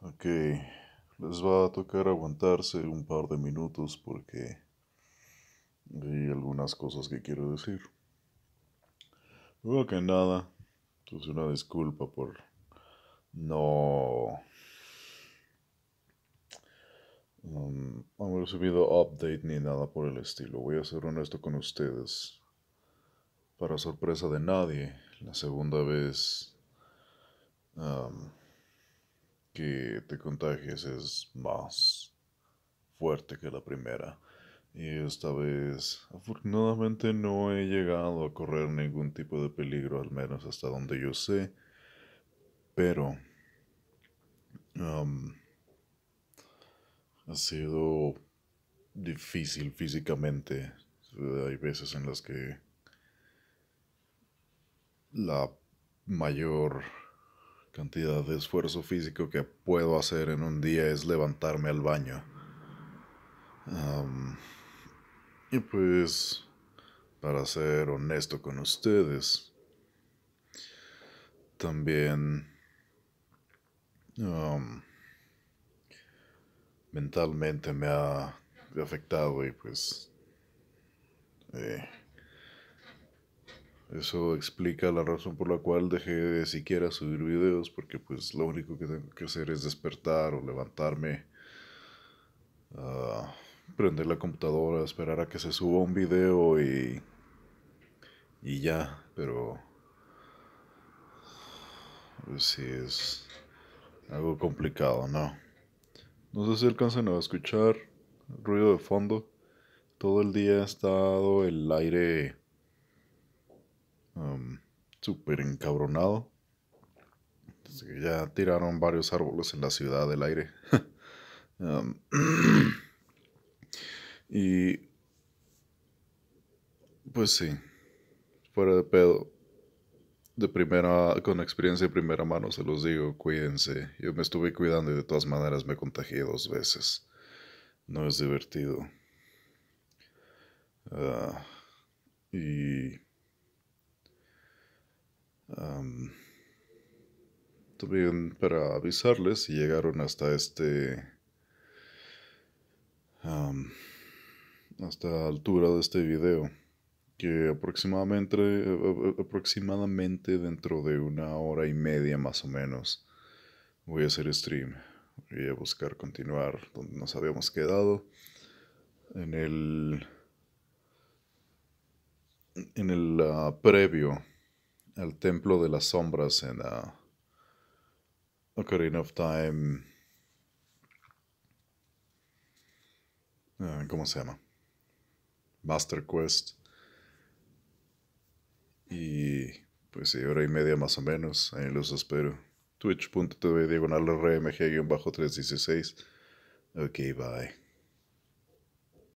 Ok, les va a tocar aguantarse un par de minutos porque hay algunas cosas que quiero decir. Luego que nada, pues una disculpa por no mm, haber subido update ni nada por el estilo. Voy a ser honesto con ustedes. Para sorpresa de nadie, la segunda vez que te contagies es más fuerte que la primera. Y esta vez, afortunadamente, no he llegado a correr ningún tipo de peligro, al menos hasta donde yo sé. Pero ha sido difícil físicamente. Hay veces en las que la mayor cantidad de esfuerzo físico que puedo hacer en un día es levantarme al baño. y pues, para ser honesto con ustedes, también mentalmente me ha afectado y pues... Eh, eso explica la razón por la cual dejé de siquiera subir videos, porque pues lo único que tengo que hacer es despertar o levantarme, ah, prender la computadora, esperar a que se suba un video y, y ya, pero pues, sí es algo complicado, ¿no? No sé si alcanzan a escuchar ruido de fondo. Todo el día ha estado el aire um, súper encabronado. que este, ya tiraron varios árboles en la ciudad del aire. y pues sí, fuera de pedo. De primera, con experiencia de primera mano se los digo, cuídense. Yo me estuve cuidando y de todas maneras me contagié dos veces. No es divertido. Ah, y también para avisarles si llegaron hasta este... hasta la altura de este video que aproximadamente, eh, eh, aproximadamente dentro de una hora y media más o menos voy a hacer stream. Voy a buscar continuar donde nos habíamos quedado. En el. En el ah, previo al Templo de las Sombras en, la Ocarina of Time. Ah, ¿Cómo se llama? Master Quest. Y pues sí, hora y media más o menos. Ahí los espero. Twitch.tv diagonal rmg-316. Ok, bye.